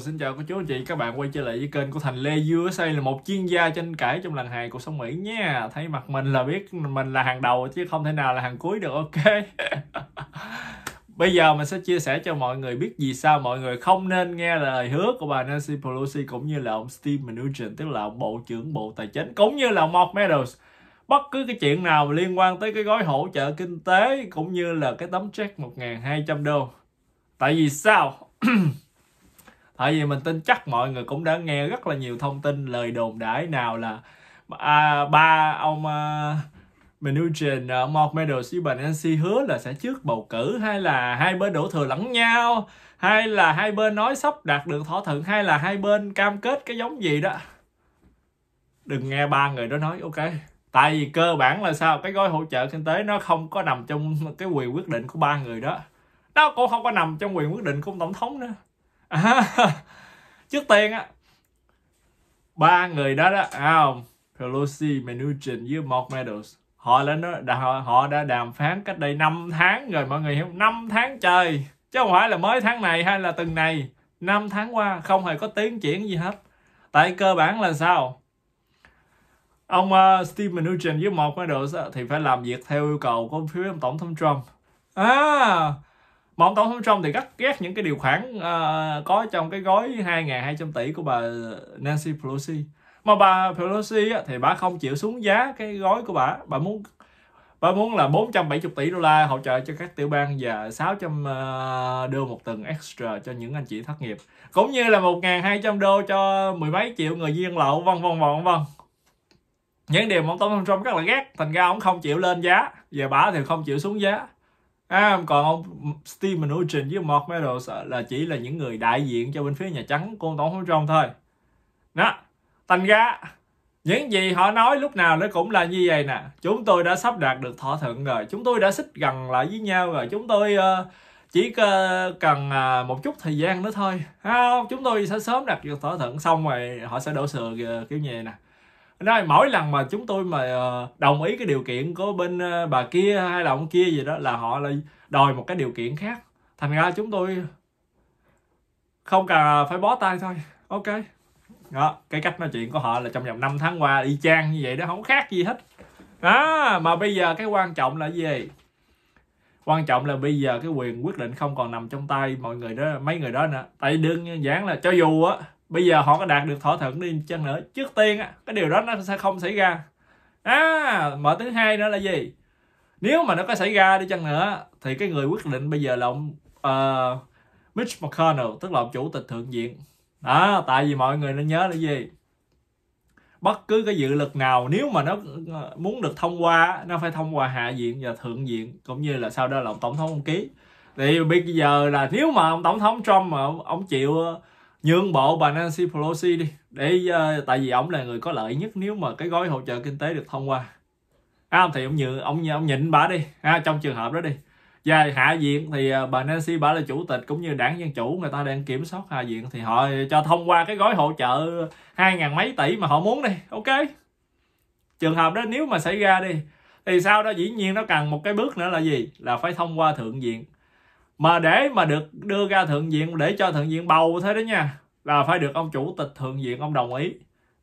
xin chào cô chú anh chị, các bạn quay trở lại với kênh của Thành Lê Dưa Xây là một chuyên gia tranh cãi trong làng hài cuộc sống Mỹ nha Thấy mặt mình là biết mình là hàng đầu chứ không thể nào là hàng cuối được, ok Bây giờ mình sẽ chia sẻ cho mọi người biết vì sao mọi người không nên nghe lời hứa của bà Nancy Pelosi cũng như là ông Steve Mnuchin, tức là ông Bộ trưởng Bộ Tài chính cũng như là ông Mark Meadows bất cứ cái chuyện nào liên quan tới cái gói hỗ trợ kinh tế cũng như là cái tấm check 1.200 đô. Tại vì sao? tại vì mình tin chắc mọi người cũng đã nghe rất là nhiều thông tin lời đồn đãi nào là à, ba ông à, Mnuchin, ông à, Mark Meadows với bà Nancy hứa là sẽ trước bầu cử hay là hai bên đổ thừa lẫn nhau hay là hai bên nói sắp đạt được thỏa thuận hay là hai bên cam kết cái giống gì đó đừng nghe ba người đó nói ok tại vì cơ bản là sao cái gói hỗ trợ kinh tế nó không có nằm trong cái quyền quyết định của ba người đó nó cũng không có nằm trong quyền quyết định của tổng thống nữa trước tiên á ba người đó đó à không Pelosi, Mnuchin với Mark Meadows họ đã nói, đã, họ đã đàm phán cách đây 5 tháng rồi mọi người hiểu 5 tháng trời chứ không phải là mới tháng này hay là từng này 5 tháng qua không hề có tiến triển gì hết tại cơ bản là sao ông uh, Steve Mnuchin với Mark Meadows thì phải làm việc theo yêu cầu của phiếu tổng thống Trump à mà ông tổng thống Trump thì gắt ghét những cái điều khoản uh, có trong cái gói 2.200 tỷ của bà Nancy Pelosi mà bà Pelosi á, thì bà không chịu xuống giá cái gói của bà bà muốn bà muốn là 470 tỷ đô la hỗ trợ cho các tiểu bang và 600 ờ, đô một tuần extra cho những anh chị thất nghiệp cũng như là 1.200 đô cho mười mấy triệu người viên lậu vân vân vân vân những điều mà ông Tổng thống Trump rất là ghét thành ra ông không chịu lên giá và bà thì không chịu xuống giá à, còn ông Steve Mnuchin với Mark Meadows là chỉ là những người đại diện cho bên phía Nhà Trắng của ông Tổng thống Trump thôi đó thành ra những gì họ nói lúc nào nó cũng là như vậy nè chúng tôi đã sắp đạt được thỏa thuận rồi chúng tôi đã xích gần lại với nhau rồi chúng tôi uh, chỉ cần uh, một chút thời gian nữa thôi à, chúng tôi sẽ sớm đạt được thỏa thuận xong rồi họ sẽ đổ sừa ờ, kiểu như vậy nè nói mỗi lần mà chúng tôi mà ờ, đồng ý cái điều kiện của bên ờ, bà kia hay là ông kia gì đó là họ lại đòi một cái điều kiện khác thành ra chúng tôi không cần phải bó tay thôi ok đó cái cách nói chuyện của họ là trong vòng 5 tháng qua y chang như vậy đó không khác gì hết đó mà bây giờ cái quan trọng là gì quan trọng là bây giờ cái quyền quyết định không còn nằm trong tay mọi người đó mấy người đó nữa tại đơn nhiên giản là cho dù á bây giờ họ có đạt được thỏa thuận đi chăng nữa trước tiên á cái điều đó nó sẽ không xảy ra à mở thứ hai nữa là gì nếu mà nó có xảy ra đi chăng nữa thì cái người quyết định bây giờ là ông uh, Mitch McConnell tức là ông chủ tịch thượng viện đó tại vì mọi người nên nhớ là gì bất cứ cái dự luật nào nếu mà nó ờ, muốn được thông qua nó phải thông qua hạ viện và thượng viện cũng như là sau đó là ông tổng thống ông ký thì bây giờ là nếu mà ông tổng thống Trump mà ông, ông chịu nhượng bộ bà Nancy Pelosi đi để uh, tại vì ông là người có lợi nhất nếu mà cái gói hỗ trợ kinh tế được thông qua à, thì ông nhượng ông ông nhịn bà đi à, trong trường hợp đó đi và hạ viện thì ờ, bà Nancy bà là chủ tịch cũng như đảng dân chủ người ta đang kiểm soát hạ viện thì họ cho thông qua cái gói hỗ trợ hai ngàn mấy tỷ mà họ muốn đi ok trường hợp đó nếu mà xảy ra đi thì sao đó dĩ nhiên nó cần một cái bước nữa là gì là phải thông qua thượng viện mà để mà được đưa ra thượng viện để cho thượng viện bầu thế đó nha là phải được ông chủ tịch thượng viện ông đồng ý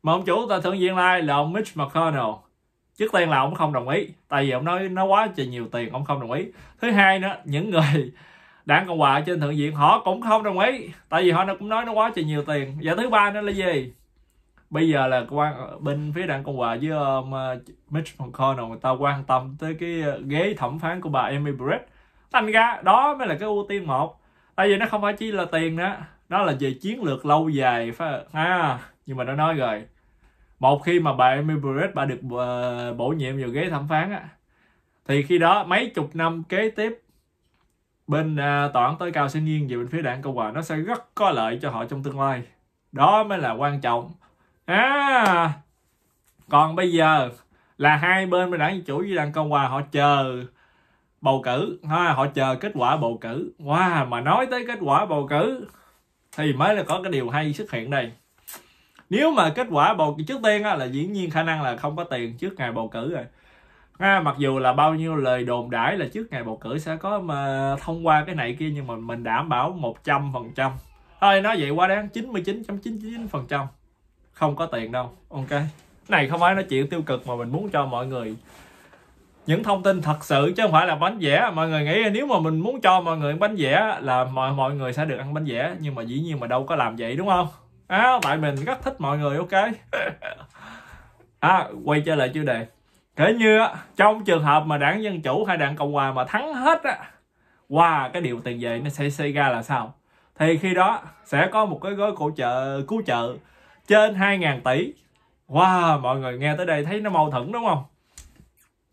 mà ông chủ tịch thượng viện lai là ông Mitch McConnell trước tiên là ông không đồng ý tại vì ông nói nó quá trời nhiều tiền ông không đồng ý thứ hai nữa những người đảng cộng hòa trên thượng viện họ cũng không đồng ý tại vì họ nó cũng nói nó quá trời nhiều tiền và thứ ba nữa là gì bây giờ là quan bên phía đảng cộng hòa với ông ờ, Mitch McConnell người ta quan tâm tới cái ờ, ghế thẩm phán của bà Amy Brett thành ra đó mới là cái ưu tiên một tại vì nó không phải chỉ là tiền nữa nó là về chiến lược lâu dài phải à, nhưng mà nó nói rồi một khi mà bà Amy Barrett bà được ờ, bổ nhiệm vào ghế thẩm phán á thì khi đó mấy chục năm kế tiếp bên uh, tòa án tối cao sẽ nghiêng về bên phía đảng cộng hòa nó sẽ rất có lợi cho họ trong tương lai đó mới là quan trọng à còn bây giờ là hai bên bên đảng dân chủ với đảng cộng hòa họ chờ bầu cử ha họ chờ kết quả bầu cử wow mà nói tới kết quả bầu cử thì mới là có cái điều hay xuất hiện đây nếu mà kết quả bầu cử trước tiên á, là diễn nhiên khả năng là không có tiền trước ngày bầu cử rồi ha, mặc dù là bao nhiêu lời đồn đãi là trước ngày bầu cử sẽ có mà thông qua cái này kia nhưng mà mình đảm bảo 100 phần trăm thôi nói vậy quá đáng 99.99 phần trăm không có tiền đâu ok này không phải nói chuyện tiêu cực mà mình muốn cho mọi người những thông tin thật sự chứ không phải là bánh vẽ mọi người nghĩ nếu mà mình muốn cho mọi người bánh vẽ là mọi mọi người sẽ được ăn bánh vẽ nhưng mà dĩ nhiên mà đâu có làm vậy đúng không à, tại mình rất thích mọi người ok à, quay trở lại chủ đề kể như trong trường hợp mà đảng dân chủ hay đảng cộng hòa mà thắng hết á qua wow, cái điều tiền về nó sẽ xảy ra là sao thì khi đó sẽ có một cái gói hỗ trợ cứu trợ trên 2.000 tỷ wow mọi người nghe tới đây thấy nó mâu thuẫn đúng không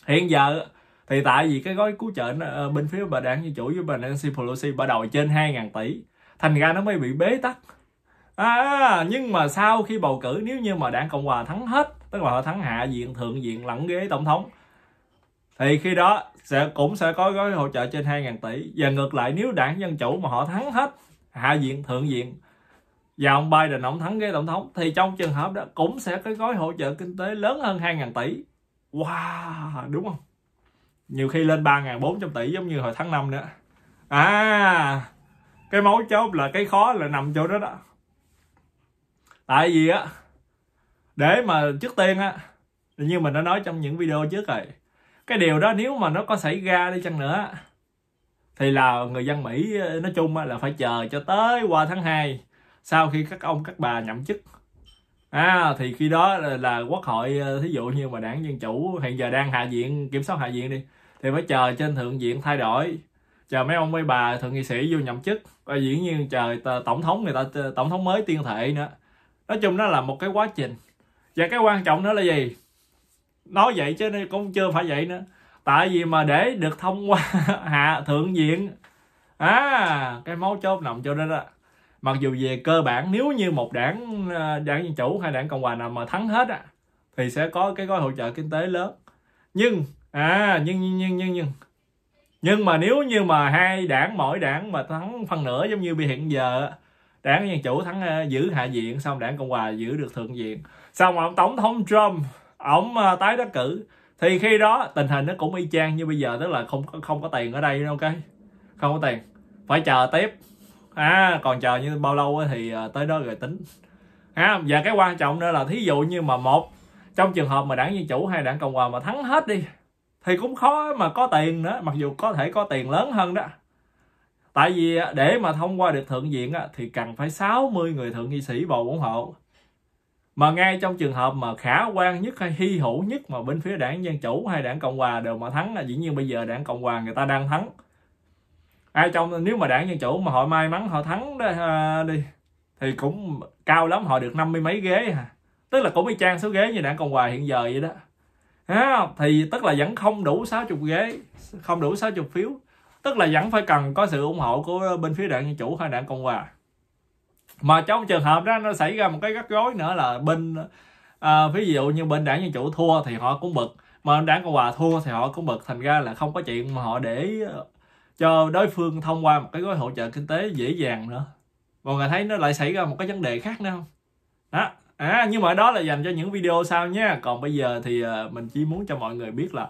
hiện giờ thì tại vì cái gói cứu trợ nó, ờ, bên phía bà đảng dân chủ với bà Nancy Pelosi bắt đầu trên 2.000 tỷ thành ra nó mới bị bế tắc à, nhưng mà sau khi bầu cử nếu như mà đảng cộng hòa thắng hết tức là họ thắng hạ viện thượng viện lẫn ghế tổng thống thì khi đó sẽ cũng sẽ có gói hỗ trợ trên 2.000 tỷ và ngược lại nếu đảng dân chủ mà họ thắng hết hạ viện thượng viện và ông Biden ông thắng ghế tổng thống thì trong trường hợp đó cũng sẽ có gói hỗ trợ kinh tế lớn hơn 2.000 tỷ wow đúng không nhiều khi lên 3.400 tỷ giống như hồi tháng 5 nữa à cái mấu chốt là cái khó là nằm chỗ đó đó tại vì á để mà trước tiên á như mình đã nói trong những video trước rồi cái điều đó nếu mà nó có xảy ra đi chăng nữa thì là người dân Mỹ ờ, nói chung là phải chờ cho tới qua tháng 2 sau khi các ông các bà nhậm chức à thì khi đó là, là quốc hội ờ, thí dụ như mà đảng dân chủ hiện giờ đang hạ viện kiểm soát hạ viện đi thì phải chờ trên thượng viện thay đổi chờ mấy ông mấy bà thượng nghị sĩ vô nhậm chức và diễn nhiên chờ tổng thống người ta tổng thống mới tiên thể nữa nói chung nó là một cái quá trình và cái quan trọng nữa là gì nói vậy chứ cũng chưa phải vậy nữa tại vì mà để được thông qua hạ thượng viện à cái máu chốt nằm cho đó đó mặc dù về cơ bản nếu như một đảng ờ, đảng dân chủ hay đảng cộng hòa nào mà thắng hết á thì sẽ có cái gói hỗ trợ kinh tế lớn nhưng à nhưng nhưng nhưng nhưng nhưng nhưng mà nếu như mà hai đảng mỗi đảng mà thắng phân nửa giống như bị hiện giờ đảng dân chủ thắng ờ, giữ hạ viện xong đảng cộng hòa giữ được thượng viện xong ông tổng thống trump ổng ờ, tái đắc cử thì khi đó tình hình nó cũng y chang như bây giờ tức là không không có tiền ở đây đâu ok không có tiền phải chờ tiếp à còn chờ như bao lâu thì à, tới đó rồi tính à, và cái quan trọng nữa là thí dụ như mà một trong trường hợp mà đảng dân chủ hay đảng cộng hòa mà thắng hết đi thì cũng khó mà có tiền nữa mặc dù có thể có tiền lớn hơn đó tại vì à, để mà thông qua được thượng viện thì cần phải 60 người thượng nghị sĩ bầu ủng hộ mà ngay trong trường hợp mà khả quan nhất hay hy hữu nhất mà bên phía đảng dân chủ hay đảng cộng hòa đều mà thắng là dĩ nhiên bây giờ đảng cộng hòa người ta đang thắng ai trong nếu mà đảng dân chủ mà họ may mắn họ thắng đó đi thì cũng cao lắm họ được năm mươi mấy ghế à. tức là cũng y chang số ghế như đảng cộng hòa hiện giờ vậy đó à, thì tức là vẫn không đủ 60 ghế không đủ 60 phiếu tức là vẫn phải cần có sự ủng hộ của bên phía đảng dân chủ hay đảng cộng hòa mà trong trường hợp đó nó xảy ra một cái gắt gối nữa là bên à, ví dụ như bên đảng dân chủ thua thì họ cũng bực mà đảng cộng hòa thua thì họ cũng bực thành ra là không có chuyện mà họ để cho đối phương thông qua một cái gói hỗ trợ kinh tế dễ dàng nữa mọi người thấy nó lại xảy ra một cái vấn đề khác nữa không đó à nhưng mà đó là dành cho những video sau nha còn bây giờ thì ờ, mình chỉ muốn cho mọi người biết là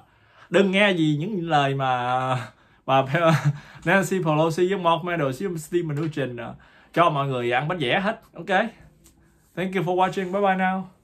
đừng nghe gì những lời mà mà Nancy Pelosi với Mark Meadows với Steve Mnuchin ờ, cho mọi người ăn bánh vẽ hết ok thank you for watching bye bye now